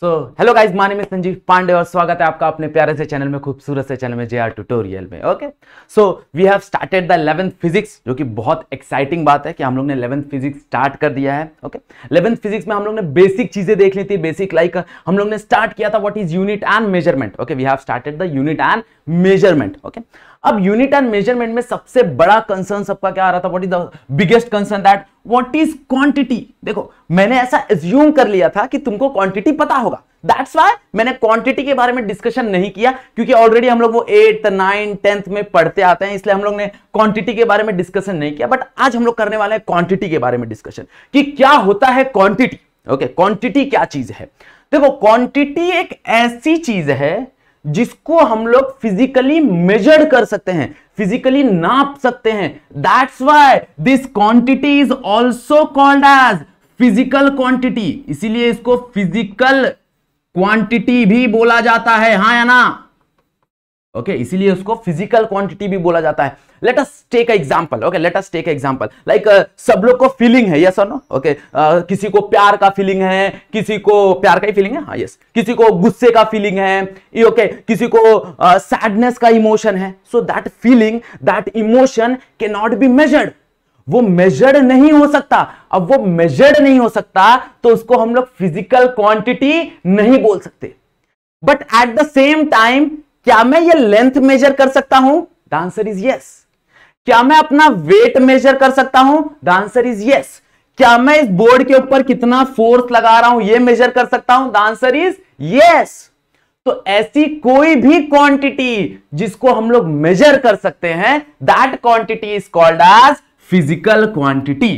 So hello guys माने में संजीव पांडे और स्वागत है आपका अपने प्यारे से चैनल में खूबसूरत से चैनल में जे आर ट्यूटोरियल में okay so we have started the eleventh physics जो कि बहुत एक्साइटिंग बात है कि हम लोग ने इलेवेंथ फिजिक्स स्टार्ट कर दिया है ओके इलेवेंथ फिजिक्स में हम लोग ने बेसिक चीजें देख ली थी बेसिक लाइक हम लोग ने स्टार्ट किया था what is unit and measurement okay we have started the unit and measurement okay अब यूनिट एंड मेजरमेंट में सबसे बड़ा कंसर्न सबका क्या आ रहा था what is the biggest concern that what is quantity देखो मैंने ऐसा एज्यूम कर लिया था कि तुमको क्वांटिटी पता होगा दैट्स वाई मैंने क्वांटिटी के बारे में डिस्कशन नहीं किया क्योंकि ऑलरेडी हम लोग वो एट नाइन टेंथ में पढ़ते आते हैं इसलिए हम लोग ने क्वांटिटी के बारे में डिस्कशन नहीं किया बट आज हम लोग करने वाले हैं क्वांटिटी के बारे में डिस्कशन कि क्या होता है क्वांटिटी ओके क्वांटिटी क्या चीज है देखो क्वांटिटी एक ऐसी चीज है जिसको हम लोग फिजिकली मेजर कर सकते हैं फिजिकली नाप सकते हैं that's why this quantity is also called as physical quantity इसीलिए इसको फिजिकल क्वांटिटी भी बोला जाता है हा या ना ओके okay, इसीलिए उसको फिजिकल क्वांटिटी भी बोला जाता है let us take example okay let us take example like सब लोग को फीलिंग है यस और नो ओके किसी को प्यार का फीलिंग है किसी को प्यार का ही फीलिंग है हाँ यस किसी को गुस्से का फीलिंग है ओके okay, किसी को सैडनेस uh, का इमोशन है so that feeling that emotion can not be measured वो मेजर्ड नहीं हो सकता अब वो मेजर्ड नहीं हो सकता तो उसको हम लोग फिजिकल क्वांटिटी नहीं बोल सकते but at the same time क्या मैं ये लेंथ मेजर कर सकता हूं द आंसर इज यस क्या मैं अपना वेट मेजर कर सकता हूं द आंसर इज यस क्या मैं इस बोर्ड के ऊपर कितना फोर्स लगा रहा हूं यह मेजर कर सकता हूं द आंसर इज यस तो ऐसी कोई भी क्वांटिटी जिसको हम लोग मेजर कर सकते हैं that quantity is called as physical quantity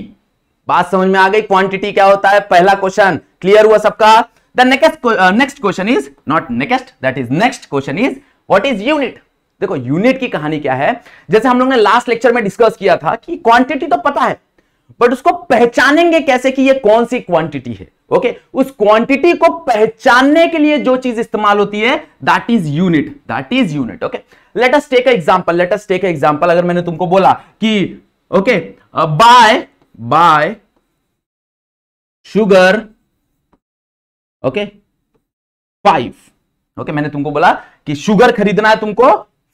बात समझ में आ गई क्वांटिटी क्या होता है पहला क्वेश्चन क्लियर हुआ सबका the next next question is not next that is next question is what is unit देखो यूनिट की कहानी क्या है जैसे हम लोग ने लास्ट लेक्चर में डिस्कस किया था कि क्वांटिटी तो पता है बट उसको पहचानेंगे कैसे कि ये कौन सी क्वांटिटी है ओके okay? उस क्वांटिटी को पहचानने के लिए जो चीज इस्तेमाल होती है that is unit that is unit okay let us take example let us take example अगर मैंने तुमको बोला कि okay bye bye sugar okay five okay मैंने तुमको बोला कि शुगर खरीदना है तुमको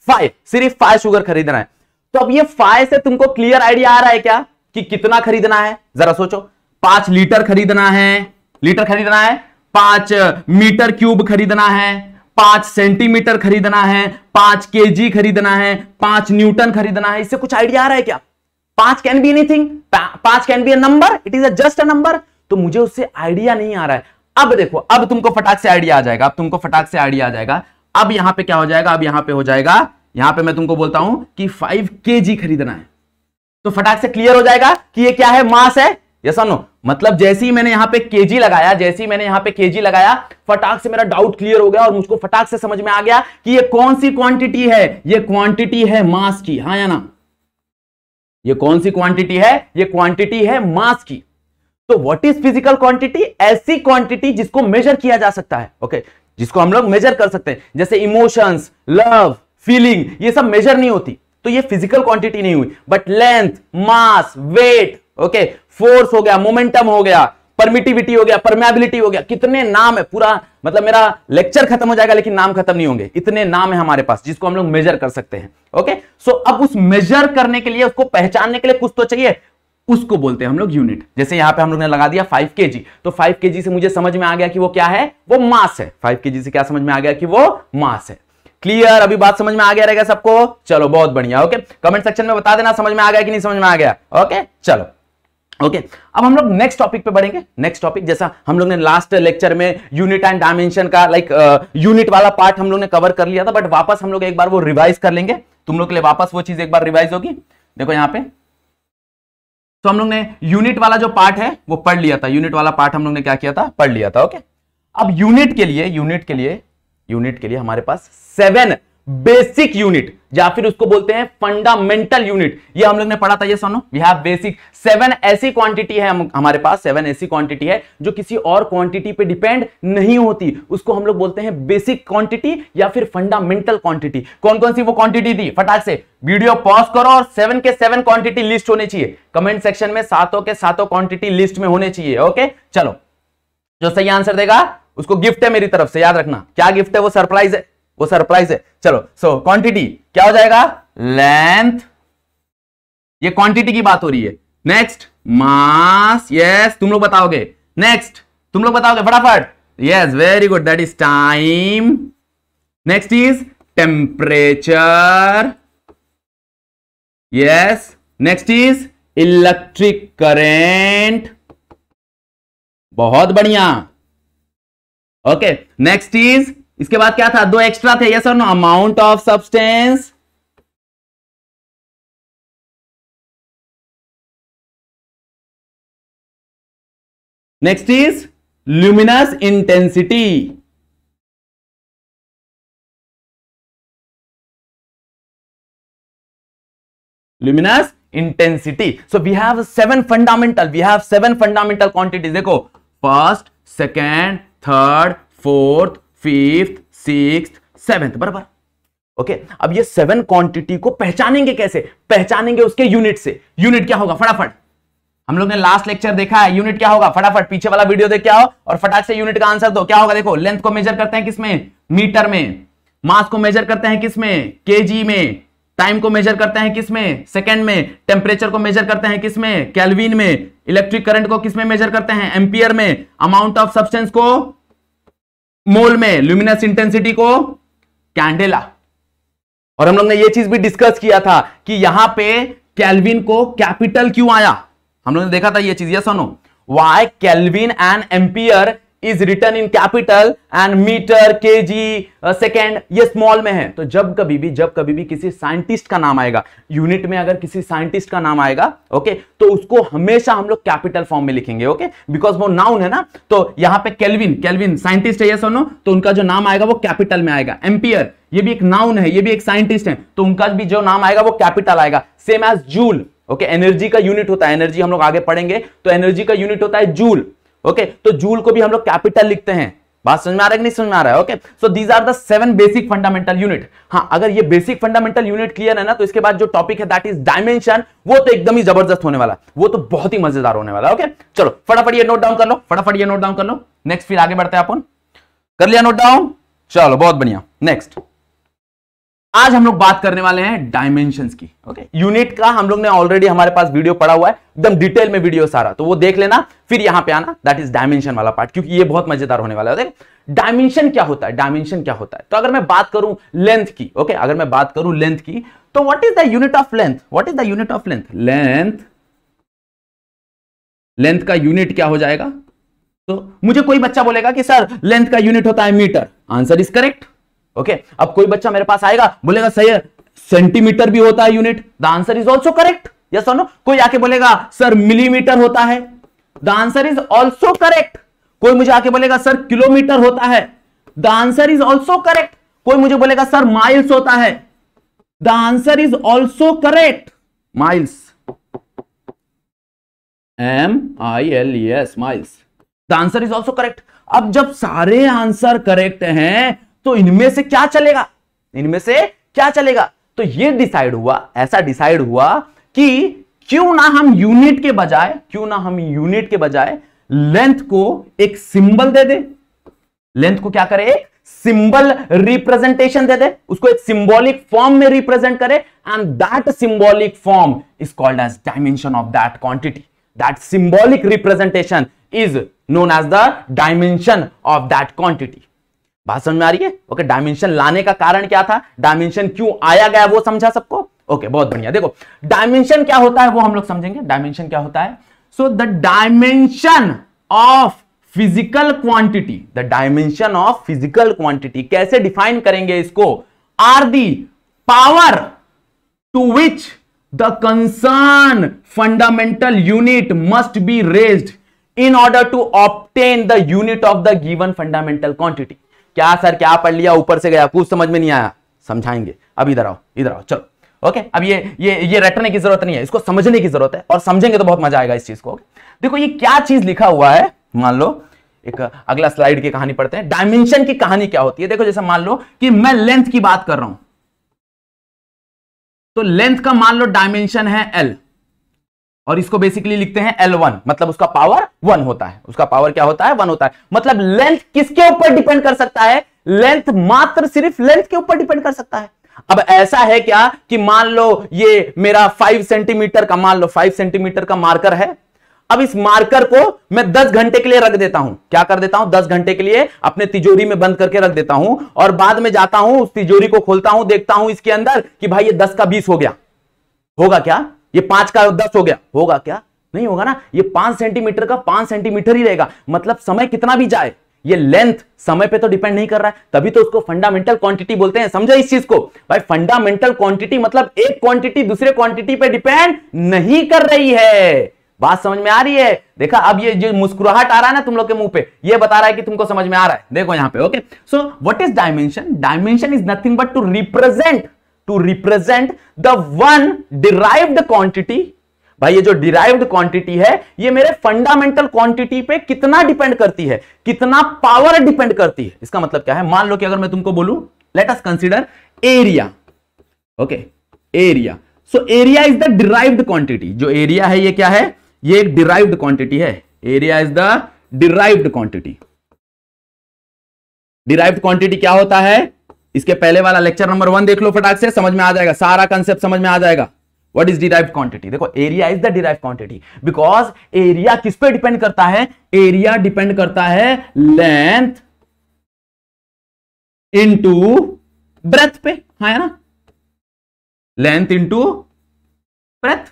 फाइव सिर्फ फाइव शुगर खरीदना है तो अब ये फाइव से तुमको क्लियर आइडिया आ रहा है क्या कि कितना खरीदना है जरा सोचो पांच लीटर खरीदना है लीटर खरीदना है पांच मीटर क्यूब खरीदना है पांच सेंटीमीटर खरीदना है पांच केजी खरीदना है पांच न्यूटन खरीदना है इससे कुछ आइडिया आ रहा है क्या पांच कैन बी एनीथिंग पांच can be a number it is a just a number तो मुझे उससे आइडिया नहीं आ रहा है अब देखो अब तुमको फटाक से आइडिया आ जाएगा अब तुमको फटाक से आइडिया आ जाएगा अब यहां पे क्या हो जाएगा अब यहां पे हो जाएगा यहां पे मैं तुमको बोलता हूं कि फाइव के खरीदना है तो फटाक से क्लियर हो जाएगा कि ये क्या है मास है यस और नो मतलब जैसे ही मैंने यहां पे केजी लगाया जैसे ही मैंने यहां पे केजी लगाया फटाक से मेरा डाउट क्लियर हो गया और मुझको फटाक से समझ में आ गया कि ये कौन सी क्वांटिटी है ये क्वांटिटी है मास की हाँ या ना ये कौन सी क्वांटिटी है ये क्वांटिटी है मास की तो व्हाट इज फिजिकल क्वांटिटी ऐसी क्वांटिटी जिसको मेजर किया जा सकता है ओके okay. जिसको हम लोग मेजर कर सकते हैं जैसे इमोशंस लव फीलिंग ये सब मेजर नहीं होती तो ये फिजिकल क्वांटिटी नहीं हुई but length mass weight okay force हो गया मोमेंटम हो गया परमिटिविटी हो गया परमेबिलिटी हो गया कितने नाम है पूरा मतलब मेरा लेक्चर खत्म हो जाएगा लेकिन नाम खत्म नहीं होंगे इतने नाम है हमारे पास जिसको हम लोग मेजर कर सकते हैं ओके सो so, अब उस मेजर करने के लिए उसको पहचानने के लिए कुछ तो चाहिए उसको बोलते हैं हम लोग यूनिट जैसे यहाँ पे हम लोग ने लगा दिया 5 kg तो 5 kg से मुझे समझ में आ गया कि वो क्या है वो मास है 5 kg से क्या समझ में आ गया कि वो मास है क्लियर अभी बात समझ में आ गया रहेगा सबको चलो बहुत बढ़िया ओके कमेंट सेक्शन में बता देना समझ में आ गया कि नहीं समझ में आ गया ओके चलो ओके okay, अब हम लोग नेक्स्ट टॉपिक पे बढ़ेंगे नेक्स्ट टॉपिक जैसा हम लोग ने लास्ट लेक्चर में यूनिट एंड डायमेंशन का लाइक यूनिट uh, वाला पार्ट हम लोग ने कवर कर लिया था बट वापस हम लोग एक बार वो रिवाइज कर लेंगे तुम लोग के लिए वापस वो चीज एक बार रिवाइज होगी देखो यहाँ पे तो हम लोग ने यूनिट वाला जो पार्ट है वो पढ़ लिया था यूनिट वाला पार्ट हम लोग ने क्या किया था पढ़ लिया था ओके अब यूनिट के लिए यूनिट के लिए यूनिट के लिए हमारे पास सेवन बेसिक यूनिट या फिर उसको बोलते हैं फंडामेंटल यूनिट ये हम लोग ने पढ़ा था ये so now we have basic seven ऐसी क्वांटिटी है हम, हमारे पास सेवन ऐसी क्वांटिटी है जो किसी और क्वांटिटी पे डिपेंड नहीं होती उसको हम लोग बोलते हैं बेसिक क्वांटिटी या फिर फंडामेंटल क्वांटिटी कौन कौन सी वो क्वांटिटी थी फटाक से वीडियो पॉज करो और सेवन के सेवन क्वांटिटी लिस्ट होने चाहिए कमेंट सेक्शन में सातों के सातों क्वांटिटी लिस्ट में होने चाहिए ओके चलो जो सही आंसर देगा उसको गिफ्ट है मेरी तरफ से याद रखना क्या गिफ्ट है वो सरप्राइज है वो सरप्राइज है चलो सो so, क्वांटिटी क्या हो जाएगा लेंथ ये क्वांटिटी की बात हो रही है नेक्स्ट मास यस तुम लोग बताओगे नेक्स्ट तुम लोग बताओगे फटाफट yes very good that is time next is temperature yes next is electric current बहुत बढ़िया ओके नेक्स्ट इज इसके बाद क्या था दो एक्स्ट्रा थे यस और no amount of substance next is luminous intensity luminous intensity so we have seven fundamental we have seven fundamental quantities देखो first second third fourth fifth six seventh बराबर okay अब ये सेवन क्वांटिटी को पहचानेंगे कैसे पहचानेंगे उसके यूनिट से यूनिट क्या होगा फटाफट हम लोग ने लास्ट लेक्चर देखा है यूनिट क्या होगा फटाफट पीछे वाला वीडियो देख क्या हो और फटाक से यूनिट का आंसर दो क्या होगा देखो लेंथ को मेजर करते हैं किसमें मीटर में मास को मेजर करते हैं किसमें केजी में टाइम को मेजर करते हैं किसमें सेकेंड में टेम्परेचर को मेजर करते हैं किसमें कैलविन में इलेक्ट्रिक करंट को किसमें मेजर करते हैं एम्पियर में अमाउंट ऑफ सब्सटेंस को मोल में ल्यूमिनस इंटेंसिटी को कैंडेला और हम लोग ने यह चीज भी डिस्कस किया था कि यहां पे कैलविन को कैपिटल क्यों आया हम लोग ने देखा था यह चीज यह सुनो why kelvin and ampere is written in capital and metre के जी सेकेंड ये स्मॉल में है तो जब कभी भी जब कभी भी किसी साइंटिस्ट का नाम आएगा यूनिट में अगर किसी साइंटिस्ट का नाम आएगा ओके okay, तो उसको हमेशा हम लोग कैपिटल फॉर्म में लिखेंगे ओके बिकॉज वो नाउन है ना तो यहाँ पे कैलविन कैलविन साइंटिस्ट है ये सुनो तो उनका जो नाम आएगा वो कैपिटल में आएगा एम्पियर ये भी एक नाउन है ये भी एक साइंटिस्ट है तो उनका भी जो नाम आएगा वो कैपिटल आएगा same as joule okay energy का यूनिट होता है एनर्जी हम लोग आगे पढ़ेंगे तो एनर्जी का यूनिट होता है जूल ओके तो जूल को भी हम लोग कैपिटल लिखते हैं बात समझ में आ रहा है कि नहीं समझ में आ रहा है okay so these are the seven basic fundamental unit हाँ अगर ये बेसिक फंडामेंटल यूनिट क्लियर है ना तो इसके बाद जो टॉपिक है दैट इज डायमेंशन वो तो एकदम ही जबरदस्त होने वाला वो तो बहुत ही मजेदार होने वाला ओके चलो फटाफट ये नोट डाउन कर लो फटाफट ये नोट डाउन कर लो नेक्स्ट फिर आगे बढ़ते हैं अपन कर लिया नोट डाउन चलो बहुत बढ़िया नेक्स्ट आज हम लोग बात करने वाले हैं डायमेंशन की ओके okay? यूनिट का हम लोग ने ऑलरेडी हमारे पास वीडियो पड़ा हुआ है एकदम डिटेल में वीडियो सारा तो वो देख लेना फिर यहां पे आना दैट इज डायमेंशन वाला पार्ट क्योंकि ये बहुत मजेदार होने वाला है डायमेंशन क्या होता है डायमेंशन क्या होता है तो अगर मैं बात करूं लेंथ की ओके okay? अगर मैं बात करूं लेंथ की तो what is the unit of length what is the unit of length length length का यूनिट क्या हो जाएगा तो मुझे कोई बच्चा बोलेगा कि सर लेंथ का यूनिट होता है metre answer is correct okay अब कोई बच्चा मेरे पास आएगा बोलेगा सही सेंटीमीटर भी होता है unit the answer is also correct yes और नो कोई आके बोलेगा सर मिलीमीटर होता है the answer is also correct कोई मुझे आके बोलेगा सर किलोमीटर होता है the answer is also correct कोई मुझे बोलेगा सर माइल्स होता है the answer is also correct miles M I L S miles the answer is also correct अब जब सारे आंसर करेक्ट हैं तो इनमें से क्या चलेगा इनमें से क्या चलेगा तो ये डिसाइड हुआ ऐसा डिसाइड हुआ कि क्यों ना हम यूनिट के बजाय क्यों ना हम यूनिट के बजाय लेंथ को एक सिंबल दे दे लेंथ को क्या करे एक सिंबल रिप्रेजेंटेशन दे दे उसको एक सिंबॉलिक फॉर्म में रिप्रेजेंट करे and that symbolic form is called as dimension of that quantity that symbolic representation is known as the dimension of that quantity बात समझ में आ रही है ओके डायमेंशन लाने का कारण क्या था डायमेंशन क्यों आया गया वो समझा सबको ओके बहुत बढ़िया देखो डायमेंशन क्या होता है वो हम लोग समझेंगे डायमेंशन क्या होता है so the dimension of physical quantity the dimension of physical quantity कैसे डिफाइन करेंगे इसको are the power to which the concern fundamental unit must be raised in order to obtain the unit of the given fundamental quantity क्या sir क्या पढ़ लिया ऊपर से गया कुछ समझ में नहीं आया समझाएंगे अब इधर आओ इधर आओ चलो ओके अब ये ये ये रटने की जरूरत नहीं है इसको समझने की जरूरत है और समझेंगे तो बहुत मजा आएगा इस चीज को देखो ये क्या चीज लिखा हुआ है मान लो एक अगला स्लाइड की कहानी पढ़ते हैं डायमेंशन की कहानी क्या होती है देखो जैसे मान लो कि मैं लेंथ की बात कर रहा हूं तो लेंथ का मान लो डायमेंशन है एल और इसको बेसिकली लिखते हैं L1 मतलब उसका पावर वन होता है उसका पावर क्या होता है वन होता है मतलब लेंथ किसके ऊपर डिपेंड कर सकता है लेंथ मात्र सिर्फ लेंथ के ऊपर डिपेंड कर सकता है अब ऐसा है क्या कि मान लो ये मेरा फाइव सेंटीमीटर का मान लो फाइव सेंटीमीटर का मार्कर है अब इस मार्कर को मैं 10 घंटे के लिए रख देता हूं क्या कर देता हूं 10 घंटे के लिए अपने तिजोरी में बंद करके रख देता हूं और बाद में जाता हूं उस तिजोरी को खोलता हूं देखता हूं इसके अंदर कि भाई ये 10 का 20 हो गया होगा क्या ये पांच का दस हो गया होगा क्या नहीं होगा ना ये पांच सेंटीमीटर का पांच सेंटीमीटर ही रहेगा मतलब समय कितना भी जाए ये लेंथ समय पे तो डिपेंड नहीं कर रहा है तभी तो उसको फंडामेंटल क्वांटिटी बोलते हैं समझा इस चीज को भाई फंडामेंटल क्वांटिटी मतलब एक क्वांटिटी दूसरे क्वांटिटी पे डिपेंड नहीं कर रही है बात समझ में आ रही है देखा अब ये जो मुस्कुराहट आ रहा है ना तुम लोग के मुंह पे ये बता रहा है कि तुमको समझ में आ रहा है देखो यहां पे okay so what is dimension dimension is nothing but to represent to represent the one derived quantity भाई ये जो डिराइव्ड क्वांटिटी है ये मेरे फंडामेंटल क्वांटिटी पे कितना डिपेंड करती है कितना पावर डिपेंड करती है इसका मतलब क्या है मान लो कि अगर मैं तुमको बोलू let us consider area okay area so area is the derived quantity जो एरिया है ये क्या है ये एक डिराइव्ड क्वांटिटी है area is the derived quantity derived quantity क्या होता है इसके पहले वाला लेक्चर नंबर वन देख लो फटाक से समझ में आ जाएगा सारा कंसेप्ट समझ में आ जाएगा वट इज डिराइव क्वांटिटी देखो area is the derive quantity because area किस पे डिपेंड करता है एरिया डिपेंड करता है लेंथ इंटू ब्रेथ पे हाँ है ना लेंथ इंटू ब्रेथ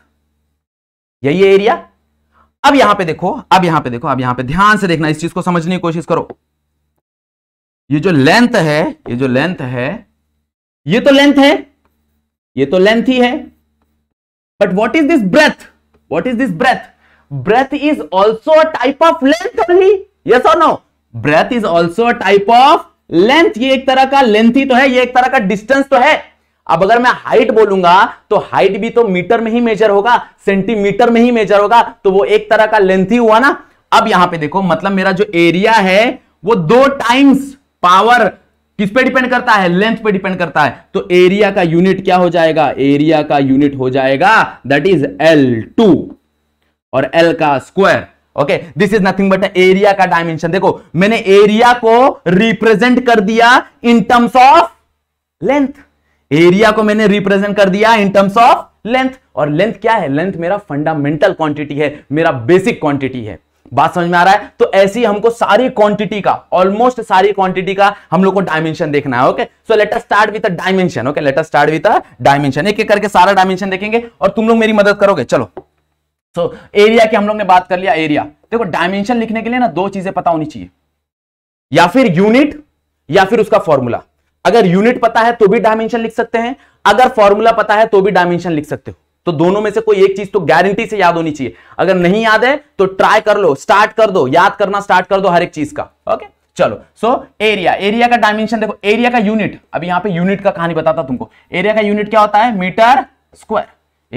यही एरिया अब यहां पे देखो अब यहां पे देखो अब यहां पे ध्यान से देखना इस चीज को समझने की कोशिश करो ये जो लेंथ है ये जो लेंथ है ये तो लेंथ है ये तो लेंथ ही है but what is this breadth what is this breadth breadth is also a type of length only yes और no breadth is also a type of length ये एक तरह का लेंथ ही तो है ये एक तरह का डिस्टेंस तो है अब अगर मैं हाइट बोलूंगा तो हाइट भी तो मीटर में ही मेजर होगा सेंटीमीटर में ही मेजर होगा तो वो एक तरह का लेंथ ही हुआ ना अब यहां पे देखो मतलब मेरा जो एरिया है वो दो टाइम्स पावर किस पे डिपेंड करता है लेंथ पे डिपेंड करता है तो एरिया का यूनिट क्या हो जाएगा एरिया का यूनिट हो जाएगा दैट इज एल टू और एल का square okay this is nothing but area का डायमेंशन देखो मैंने एरिया को रिप्रेजेंट कर दिया in terms of length area को मैंने रिप्रेजेंट कर दिया इन टर्म्स ऑफ लेंथ और लेंथ क्या है लेंथ मेरा फंडामेंटल क्वांटिटी है मेरा बेसिक क्वांटिटी है बात समझ में आ रहा है तो ऐसी हमको सारी क्वांटिटी का ऑलमोस्ट सारी क्वांटिटी का हम लोग को डायमेंशन देखना है okay so let us start with dimension okay let us start with dimension एक एक करके सारा डायमेंशन देखेंगे और तुम लोग मेरी मदद करोगे चलो सो so, एरिया की हम लोग ने बात कर लिया एरिया देखो डायमेंशन लिखने के लिए ना दो चीजें पता होनी चाहिए या फिर यूनिट या फिर उसका फॉर्मूला अगर यूनिट पता है तो भी डायमेंशन लिख सकते हैं अगर फॉर्मूला पता है तो भी डायमेंशन लिख सकते हो तो दोनों में से कोई एक चीज तो गारंटी से याद होनी चाहिए अगर नहीं याद है तो ट्राई कर लो स्टार्ट कर दो याद करना स्टार्ट कर दो हर एक चीज का ओके चलो सो एरिया एरिया का डायमेंशन देखो एरिया का यूनिट अब यहां पे यूनिट का कहानी बताता तुमको एरिया का यूनिट क्या होता है मीटर स्क्वायर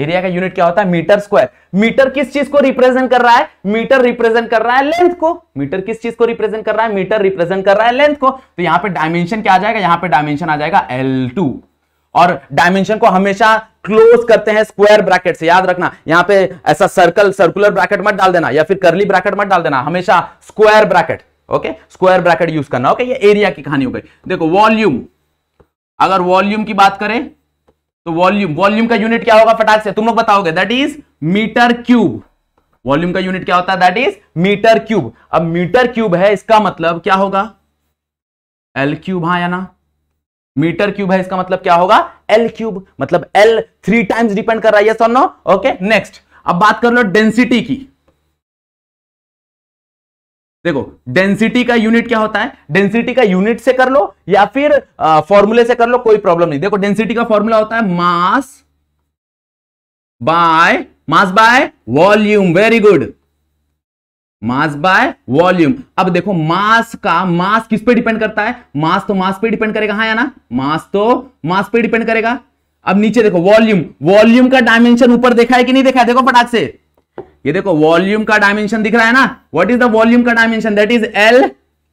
एरिया का यूनिट क्या होता है मीटर स्क्वायर मीटर किस चीज को रिप्रेजेंट कर रहा है मीटर रिप्रेजेंट कर रहा है लेंथ को मीटर किस चीज को रिप्रेजेंट कर रहा है मीटर रिप्रेजेंट कर रहा है लेंथ को तो यहां पे डायमेंशन क्या आ जाएगा यहां पे डायमेंशन आ जाएगा एल टू और डायमेंशन को हमेशा क्लोज करते हैं स्क्वायर ब्रैकेट से याद रखना यहां पे ऐसा सर्कल सर्कुलर ब्रैकेट मत डाल देना या फिर करली ब्रैकेट मत डाल देना हमेशा square bracket okay square bracket use करना ओके ये एरिया की कहानी हो गई देखो वॉल्यूम अगर वॉल्यूम की बात करें तो वॉल्यूम वॉल्यूम का यूनिट क्या होगा फटाक से तुम लोग बताओगे that is metre cube volume का यूनिट क्या होता है दैट इज मीटर क्यूब अब मीटर क्यूब है इसका मतलब क्या होगा एल क्यूब हाँ या ना मीटर क्यूब है इसका मतलब क्या होगा एल क्यूब मतलब एल थ्री टाइम्स डिपेंड कर रहा है सर नो ओके नेक्स्ट अब बात कर लो डेंसिटी की देखो डेंसिटी का यूनिट क्या होता है डेंसिटी का यूनिट से कर लो या फिर फॉर्मूले से कर लो कोई प्रॉब्लम नहीं देखो डेंसिटी का फॉर्मूला होता है mass by mass by volume very good mass by volume अब देखो मास का मास किस पे डिपेंड करता है मास तो मास पे डिपेंड करेगा हाँ या ना मास तो मास पे डिपेंड करेगा अब नीचे देखो वॉल्यूम वॉल्यूम का डायमेंशन ऊपर देखा है कि नहीं देखा है देखो फटाक से ये देखो वॉल्यूम का डायमेंशन दिख रहा है ना व्हाट इज द वॉल्यूम का dimension that is L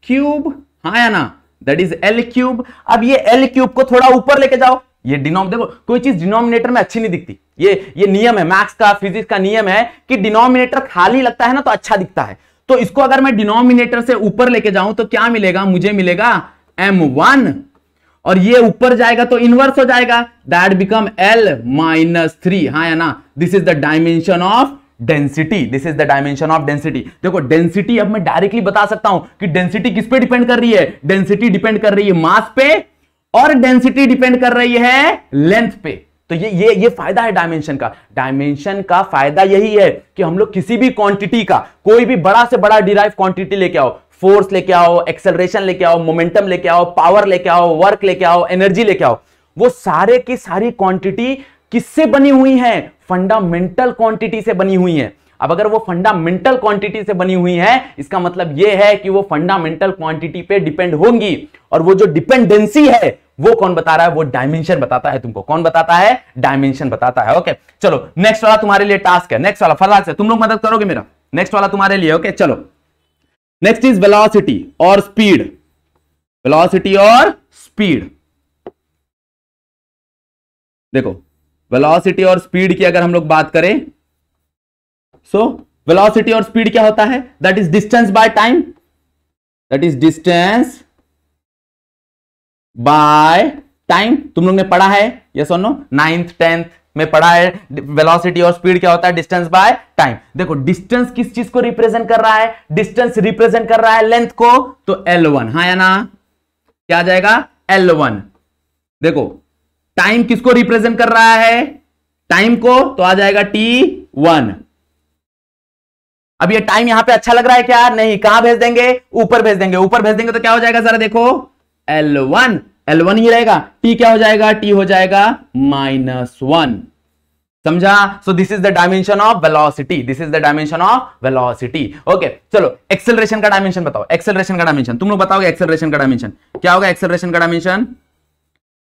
cube हाँ या ना दैट इज एल क्यूब अब ये एल क्यूब को थोड़ा ऊपर लेके जाओ ये डिनोम देखो कोई चीज डिनोमिनेटर में अच्छी नहीं दिखती ये ये नियम है मैथ्स का फिजिक्स का नियम है कि डिनोमिनेटर खाली लगता है ना तो अच्छा दिखता है तो इसको अगर मैं डिनोमिनेटर से ऊपर लेके जाऊं तो क्या मिलेगा मुझे मिलेगा एम वन और ये ऊपर जाएगा तो इनवर्स हो जाएगा that become L minus three हाँ या ना this is the dimension of density this is the dimension of density देखो डेंसिटी अब मैं डायरेक्टली बता सकता हूं कि डेंसिटी किस पे डिपेंड कर रही है डेंसिटी डिपेंड कर रही है मास पे और डेंसिटी डिपेंड कर रही है लेंथ पे तो ये ये ये फायदा है डायमेंशन का डायमेंशन का फायदा यही है कि हम लोग किसी भी क्वांटिटी का कोई भी बड़ा से बड़ा डिराइव क्वांटिटी लेके आओ फोर्स लेके आओ एक्सेलरेशन लेके आओ मोमेंटम लेके आओ पावर लेके आओ वर्क लेके आओ एनर्जी लेके आओ वो सारे की सारी क्वांटिटी किससे बनी हुई है फंडामेंटल क्वांटिटी से बनी हुई है अब अगर वो फंडामेंटल क्वांटिटी से बनी हुई है इसका मतलब ये है कि वो फंडामेंटल क्वांटिटी पे डिपेंड होंगी और वो जो डिपेंडेंसी है वो कौन बता रहा है वो डायमेंशन बताता है तुमको कौन बताता है डायमेंशन बताता है ओके चलो नेक्स्ट वाला तुम्हारे लिए टास्क है नेक्स्ट वाला फरहाल से तुम लोग मदद करोगे मेरा नेक्स्ट वाला तुम्हारे लिए ओके चलो नेक्स्ट इज वेलोसिटी और स्पीड वेलोसिटी और स्पीड देखो वेलोसिटी और स्पीड की अगर हम लोग बात करें सो वेलोसिटी और स्पीड क्या होता है that is distance by time that is distance by time तुम लोग ने पढ़ा है यस और नो नाइन्थ टेंथ में पढ़ा है वेलोसिटी और स्पीड क्या होता है डिस्टेंस बाय टाइम देखो डिस्टेंस किस चीज को रिप्रेजेंट कर रहा है डिस्टेंस रिप्रेजेंट कर रहा है लेंथ को तो एल वन हाँ या ना क्या आ जाएगा एल वन देखो टाइम किसको रिप्रेजेंट कर रहा है टाइम को तो आ जाएगा टी वन अब ये टाइम यहां पे अच्छा लग रहा है क्या नहीं कहां भेज देंगे ऊपर भेज देंगे ऊपर भेज देंगे तो क्या हो जाएगा जरा देखो L1 L1 ही रहेगा टी क्या हो जाएगा टी हो जाएगा माइनस वन समझा so this is the dimension of velocity this is the dimension of velocity okay चलो एक्सेलरेशन का डायमेंशन बताओ एक्सेलरेशन का डायमेंशन तुम लोग बताओगे एक्सेलरेशन का डायमेंशन क्या होगा एक्सेलरेशन का डायमेंशन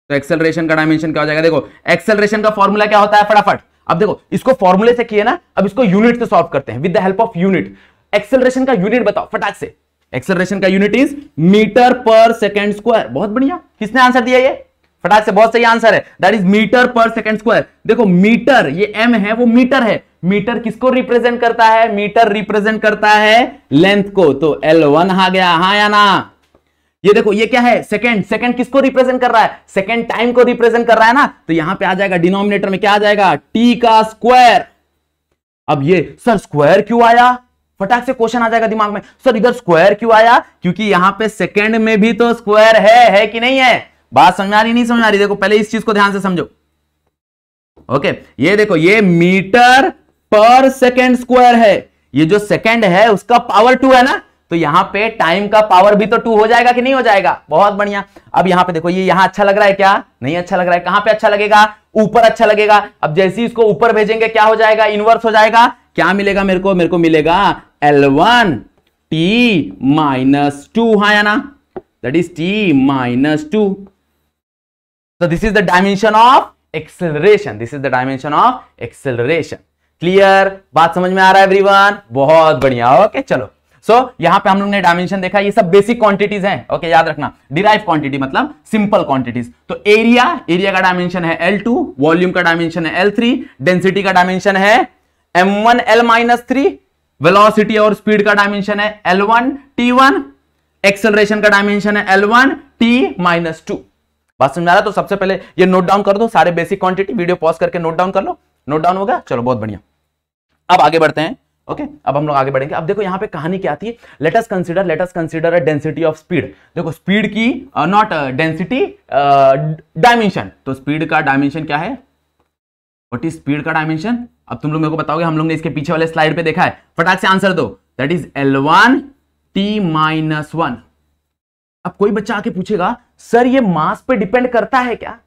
तो एक्सेलरेशन का डायमेंशन क्या हो जाएगा देखो एक्सेलरेशन का फॉर्मूला क्या होता है फटाफट अब देखो इसको फॉर्मुले से किए ना अब इसको यूनिट से सॉल्व करते हैं with the help of unit acceleration का यूनिट बताओ फटाक से एक्सेलरेशन का unit is metre per second square बहुत बढ़िया किसने आंसर दिया ये फटाक से बहुत सही आंसर है that is metre per second square देखो मीटर ये एम है वो मीटर है मीटर किसको रिप्रेजेंट करता है मीटर रिप्रेजेंट करता है लेंथ को तो एल वन आ गया हाँ या ना ये देखो ये क्या है सेकंड सेकंड किसको रिप्रेजेंट कर रहा है सेकंड टाइम को रिप्रेजेंट कर रहा है ना तो यहां पे आ जाएगा डिनोमिनेटर में क्या आ जाएगा टी का स्क्वायर अब ये सर स्क्वायर क्यों आया फटाक से क्वेश्चन आ जाएगा दिमाग में सर इधर स्क्वायर क्यों आया क्योंकि यहां पे सेकंड में भी तो स्क्वायर है है कि नहीं है बात समझ आ रही नहीं समझ आ रही देखो पहले इस चीज को ध्यान से समझो ओके ये देखो ये मीटर पर सेकेंड स्क्वायर है ये जो सेकंड है उसका पावर टू है ना तो यहां पे टाइम का पावर भी तो टू हो जाएगा कि नहीं हो जाएगा बहुत बढ़िया अब यहां पे देखो ये यह अच्छा लग रहा है क्या नहीं अच्छा लग रहा है कहां पे अच्छा लगेगा ऊपर अच्छा लगेगा अब जैसे ही इसको ऊपर भेजेंगे क्या हो जाएगा इनवर्स हो जाएगा क्या मिलेगा मेरे को मेरे को मिलेगा L one T minus two हाँ या ना that is T minus two तो this is the dimension of acceleration this is the dimension of acceleration clear बात समझ में आ रहा है एवरीवन बहुत बढ़िया ओके चलो सो so, यहां पे हम लोग ने डायमेंशन देखा ये सब बेसिक क्वांटिटीज हैं ओके okay, याद रखना डिराइव क्वांटिटी मतलब सिंपल क्वांटिटीज तो एरिया एरिया का डायमेंशन है एल टू वॉल्यूम का डायमेंशन है एल थ्री डेंसिटी का डायमेंशन है M one L minus three velocity और स्पीड का डायमेंशन है L one T one acceleration का डायमेंशन है L one T minus two बात समझा रहा तो सबसे पहले ये नोट डाउन कर दो सारे बेसिक क्वांटिटी वीडियो पॉज करके नोट डाउन कर लो नोट डाउन होगा चलो बहुत बढ़िया अब आगे बढ़ते हैं ओके अब हम लोग आगे बढ़ेंगे अब देखो यहाँ पे कहानी क्या थी है let's consider let's consider a density of speed देखो स्पीड की नॉट डेंसिटी डायमेंशन तो स्पीड का डायमेंशन क्या है वट इज स्पीड का डायमेंशन अब तुम लोग मेरे को बताओगे हम लोग ने इसके पीछे वाले स्लाइड पे देखा है फटाक से आंसर दो that is L one T minus one अब कोई बच्चा आके पूछेगा सर ये मास पे डिपेंड करता है क्या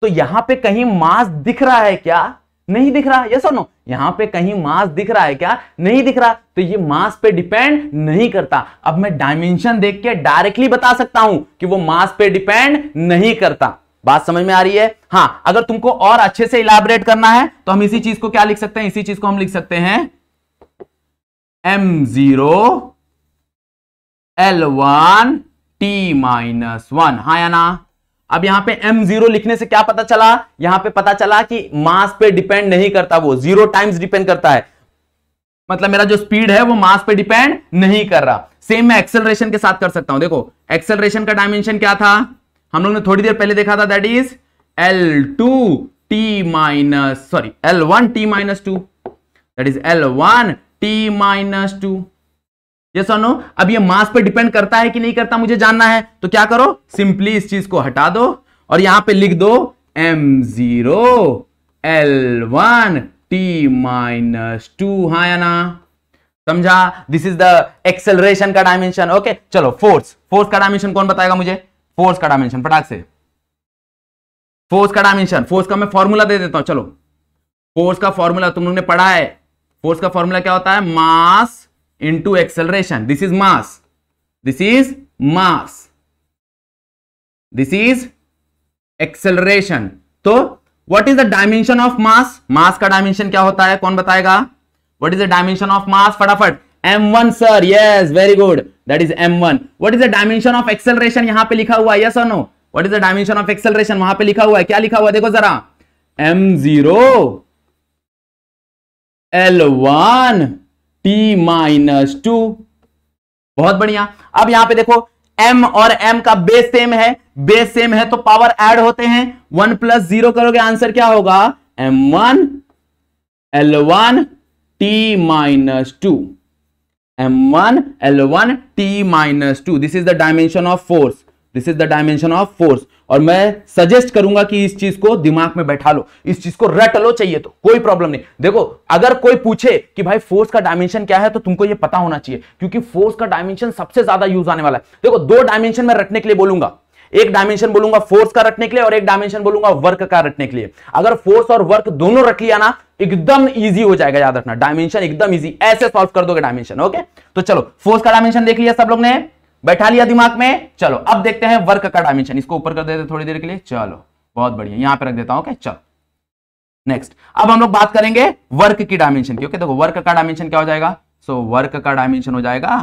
तो यहां पे कहीं मास दिख रहा है क्या नहीं दिख रहा यस और नो यहां पे कहीं मास दिख रहा है क्या नहीं दिख रहा तो ये मास पे डिपेंड नहीं करता अब मैं डायमेंशन देख के डायरेक्टली बता सकता हूं कि वो मास पे डिपेंड नहीं करता बात समझ में आ रही है हाँ अगर तुमको और अच्छे से इलाबरेट करना है तो हम इसी चीज को क्या लिख सकते हैं इसी चीज को हम लिख सकते हैं M zero L one T minus one हाँ या ना अब यहां पे एम जीरो लिखने से क्या पता चला यहां पे पता चला कि मास पे डिपेंड नहीं करता वो जीरो टाइम्स डिपेंड करता है मतलब मेरा जो स्पीड है वो मास पे डिपेंड नहीं कर रहा सेम मैं एक्सेलरेशन के साथ कर सकता हूं देखो एक्सेलरेशन का डायमेंशन क्या था हम लोग ने थोड़ी देर पहले देखा था that is L two T minus sorry L one T minus two that is L one T minus two yes और नो अब ये मास पे डिपेंड करता है कि नहीं करता मुझे जानना है तो क्या करो सिंपली इस चीज को हटा दो और यहां पे लिख दो M zero L one T minus two हाँ या ना समझा दिस इज द एक्सेलरेशन का डायमेंशन ओके चलो फोर्स फोर्स का डायमेंशन कौन बताएगा मुझे फोर्स का डायमेंशन फटाक से फोर्स का डायमेंशन फोर्स का मैं फॉर्मूला दे देता हूं चलो फोर्स का फॉर्मूला तुम लोग ने पढ़ा है फोर्स का फॉर्मूला क्या होता है mass into acceleration this is mass this is mass this is acceleration तो what is the dimension of mass mass का डायमेंशन क्या होता है कौन बताएगा what is the dimension of mass फटाफट one sir yes very good that is M one what is the dimension of acceleration यहां पर लिखा हुआ है यस और no what is the dimension of acceleration वहां पर लिखा हुआ है क्या लिखा हुआ है देखो जरा M m0 one T minus two बहुत बढ़िया अब यहां पे देखो m और m का बेस सेम है बेस सेम है तो पावर ऐड होते हैं वन प्लस जीरो करोगे आंसर क्या होगा M one L one T minus two M one L one T minus two this is the dimension of force this is the dimension of force और मैं suggest करूंगा कि इस चीज को दिमाग में बैठा लो इस चीज को रट लो चाहिए तो कोई प्रॉब्लम नहीं देखो अगर कोई पूछे कि भाई फोर्स का डायमेंशन क्या है तो तुमको ये पता होना चाहिए क्योंकि फोर्स का डायमेंशन सबसे ज्यादा यूज आने वाला है देखो दो डायमेंशन में रटने के लिए बोलूंगा एक डायमेंशन बोलूंगा फोर्स का रटने के लिए और एक डायमेंशन बोलूंगा वर्क का रटने के लिए अगर फोर्स और वर्क दोनों रट लिया ना एकदम इजी हो जाएगा याद रखना डायमेंशन एकदम इजी ऐसे सॉल्व कर दोगे डायमेंशन ओके तो चलो फोर्स का डायमेंशन देख लिया सब लोग ने बैठा लिया दिमाग में चलो अब देखते हैं वर्क का डायमेंशन इसको ऊपर कर देते थोड़ी देर के लिए चलो बहुत बढ़िया यहां पर रख देता हूं ओके चलो नेक्स्ट अब हम लोग बात करेंगे वर्क की डायमेंशन की ओके देखो वर्क का डायमेंशन क्या हो जाएगा सो वर्क का डायमेंशन हो जाएगा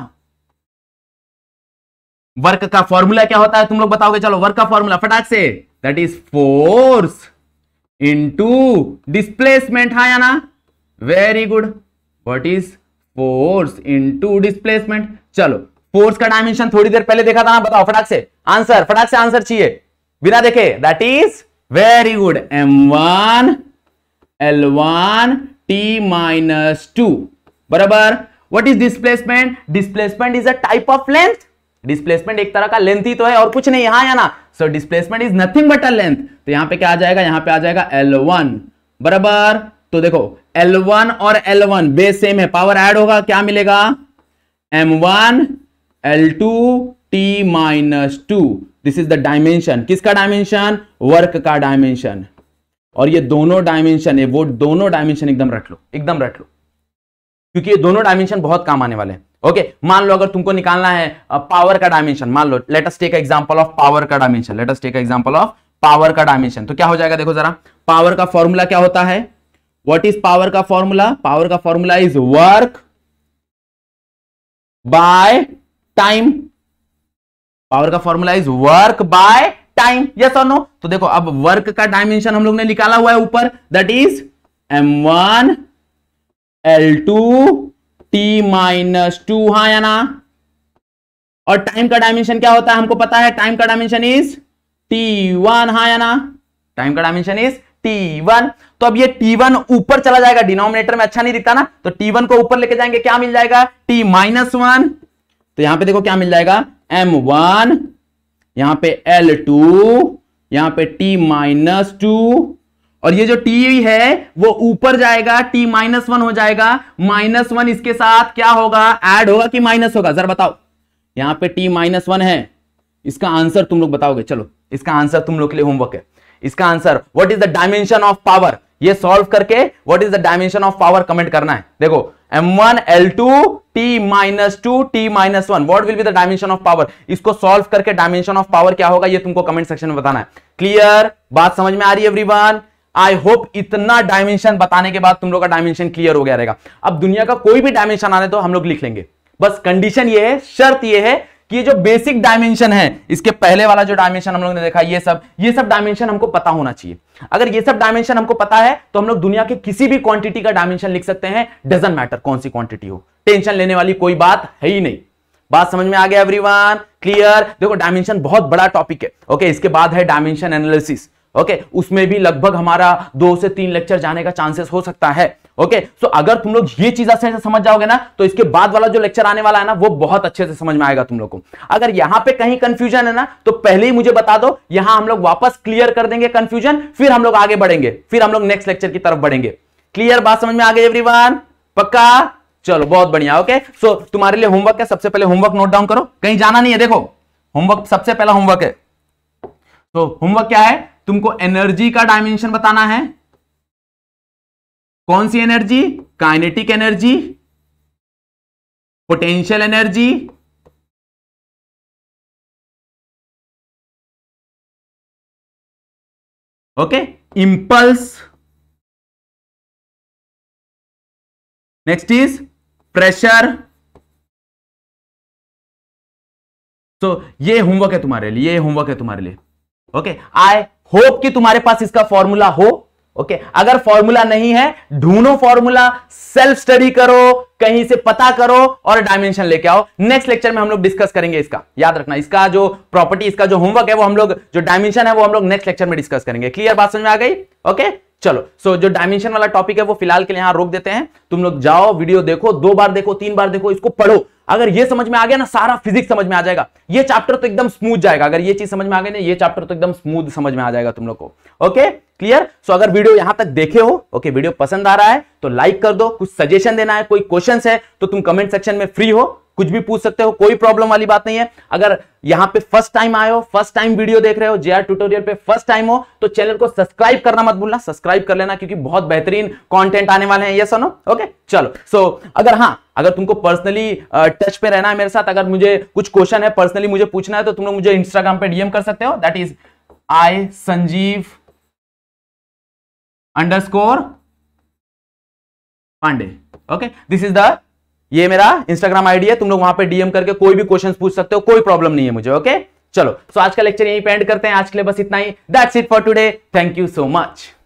वर्क का फॉर्मूला क्या होता है तुम लोग बताओगे चलो वर्क का फॉर्मूला फटाक से that is force into displacement हा या ना very good what is force into displacement चलो फोर्स का डायमेंशन थोड़ी देर पहले देखा था ना बताओ फटाक से आंसर फटाक से आंसर चाहिए बिना देखे that is very good M one L one T minus two बराबर what is displacement displacement is a type of length displacement एक तरह का लेंथ ही तो है और कुछ नहीं यहां so displacement is nothing but a length तो यहां पे क्या आ जाएगा यहां पे आ जाएगा एल वन बराबर तो देखो एल वन और एल वन बेस सेम है पावर एड होगा क्या मिलेगा M one L two T minus two this is the dimension किसका डायमेंशन वर्क का डायमेंशन और ये दोनों डायमेंशन है वो दोनों डायमेंशन एकदम रख लो एकदम रख लो क्योंकि ये दोनों डायमेंशन बहुत काम आने वाले हैं ओके okay, मान लो अगर तुमको निकालना है पावर का डायमेंशन मान लो latest take example of power का dimension latest take example of power का डायमेंशन तो क्या हो जाएगा देखो जरा पावर का फॉर्मूला क्या होता है व्हाट इज पावर का फॉर्मूला पावर का formula is work by time power का formula is work by time yes और नो तो देखो अब वर्क का डायमेंशन हम लोग ने निकाला हुआ है ऊपर that is M one L two T minus two हा या ना और टाइम का डायमेंशन क्या होता है हमको पता है टाइम का डायमेंशन इज टी वन हा या ना टाइम का डायमेंशन इज टी वन तो अब ये टी वन ऊपर चला जाएगा डिनोमिनेटर में अच्छा नहीं दिखता ना तो टी वन को ऊपर लेके जाएंगे क्या मिल जाएगा टी माइनस वन तो यहां पे देखो क्या मिल जाएगा एम वन यहां पे एल टू यहां पर टी माइनस टू और ये जो t है वो ऊपर जाएगा t माइनस वन हो जाएगा माइनस वन इसके साथ क्या होगा एड होगा कि माइनस होगा जरा बताओ यहां पे t माइनस वन है इसका आंसर तुम लोग बताओगे चलो इसका आंसर तुम लोग के लिए होमवर्क है इसका answer what is the dimension of power ये सॉल्व करके what is the dimension of power comment करना है देखो m1 l2 t minus two T minus one what will be the dimension of power इसको solve करके dimension of power क्या होगा ये तुमको कमेंट सेक्शन में बताना है क्लियर बात समझ में आ रही है एवरीवन आई होप इतना डायमेंशन बताने के बाद तुम लोग का डायमेंशन क्लियर हो गया रहेगा अब दुनिया का कोई भी डायमेंशन आने तो हम लोग लिख लेंगे बस कंडीशन ये है शर्त ये है कि ये जो बेसिक डायमेंशन है इसके पहले वाला जो डायमेंशन हम लोग ने देखा ये सब ये सब डायमेंशन हमको पता होना चाहिए अगर ये सब डायमेंशन हमको पता है तो हम लोग दुनिया के किसी भी क्वांटिटी का डायमेंशन लिख सकते हैं डजेंट मैटर कौन सी क्वांटिटी हो टेंशन लेने वाली कोई बात है ही नहीं बात समझ में आ गया एवरीवन क्लियर देखो डायमेंशन बहुत बड़ा टॉपिक है ओके इसके बाद है डायमेंशन एनालिसिस ओके okay, उसमें भी लगभग हमारा दो से तीन लेक्चर जाने का चांसेस हो सकता है ओके okay, सो so अगर तुम लोग ये चीज अच्छे से समझ जाओगे ना तो इसके बाद वाला जो लेक्चर आने वाला है ना वो बहुत अच्छे से समझ में आएगा तुम लोग को अगर यहां पे कहीं कंफ्यूजन है ना तो पहले ही मुझे बता दो यहां हम लोग वापस क्लियर कर देंगे कंफ्यूजन फिर हम लोग आगे बढ़ेंगे फिर हम लोग नेक्स्ट लेक्चर की तरफ बढ़ेंगे क्लियर बात समझ में आ गई एवरी पक्का चलो बहुत बढ़िया ओके सो तुम्हारे लिए होमवर्क है सबसे पहले होमवर्क नोट डाउन करो कहीं जाना नहीं है देखो होमवर्क सबसे पहला होमवर्क है तो होमवर्क क्या है तुमको एनर्जी का डायमेंशन बताना है कौन सी energy kinetic energy potential energy okay impulse next is pressure तो ये होमवर्क है तुम्हारे लिए ये होमवर्क है तुम्हारे लिए ओके आई होप कि तुम्हारे पास इसका फॉर्मूला हो ओके okay, अगर फॉर्मूला नहीं है ढूंढो फॉर्मूला सेल्फ स्टडी करो कहीं से पता करो और डायमेंशन लेके आओ नेक्स्ट लेक्चर में हम लोग डिस्कस करेंगे इसका याद रखना इसका जो प्रॉपर्टी इसका जो होमवर्क है वो हम लोग जो डायमेंशन है वो हम लोग नेक्स्ट लेक्चर में डिस्कस करेंगे क्लियर बात समझ में आ गई ओके okay? चलो सो so, जो डायमेंशन वाला टॉपिक है वो फिलहाल के लिए यहां रोक देते हैं तुम लोग जाओ वीडियो देखो दो बार देखो तीन बार देखो इसको पढ़ो अगर ये समझ में आ गया ना सारा फिजिक्स समझ में आ जाएगा ये चैप्टर तो एकदम स्मूथ जाएगा अगर ये चीज समझ में आ गई ना ये चैप्टर तो एकदम स्मूथ समझ में आ जाएगा तुम लोग को ओके क्लियर सो अगर वीडियो यहां तक देखे हो ओके वीडियो पसंद आ रहा है तो लाइक कर दो कुछ सजेशन देना है कोई क्वेश्चन है तो तुम कमेंट सेक्शन में फ्री हो कुछ भी पूछ सकते हो कोई प्रॉब्लम वाली बात नहीं है अगर यहां पे फर्स्ट टाइम आए हो फर्स्ट टाइम वीडियो देख रहे हो जे ट्यूटोरियल पे फर्स्ट टाइम हो तो चैनल को सब्सक्राइब करना मत भूलना सब्सक्राइब कर लेना क्योंकि बहुत बेहतरीन कंटेंट आने वाले हैं ये सुनो ओके चलो सो so, अगर हाँ अगर तुमको पर्सनली टच पे रहना है मेरे साथ अगर मुझे कुछ क्वेश्चन है पर्सनली मुझे पूछना है तो तुम लोग मुझे इंस्टाग्राम पर डीएम कर सकते हो that is I Sanjeev under Pandey okay this is the ये मेरा इंस्टाग्राम आईडी है तुम लोग वहां पे डीएम करके कोई भी क्वेश्चन पूछ सकते हो कोई प्रॉब्लम नहीं है मुझे ओके चलो सो आज का लेक्चर यहीं पे एंड करते हैं आज के लिए बस इतना ही that's it for today thank you so much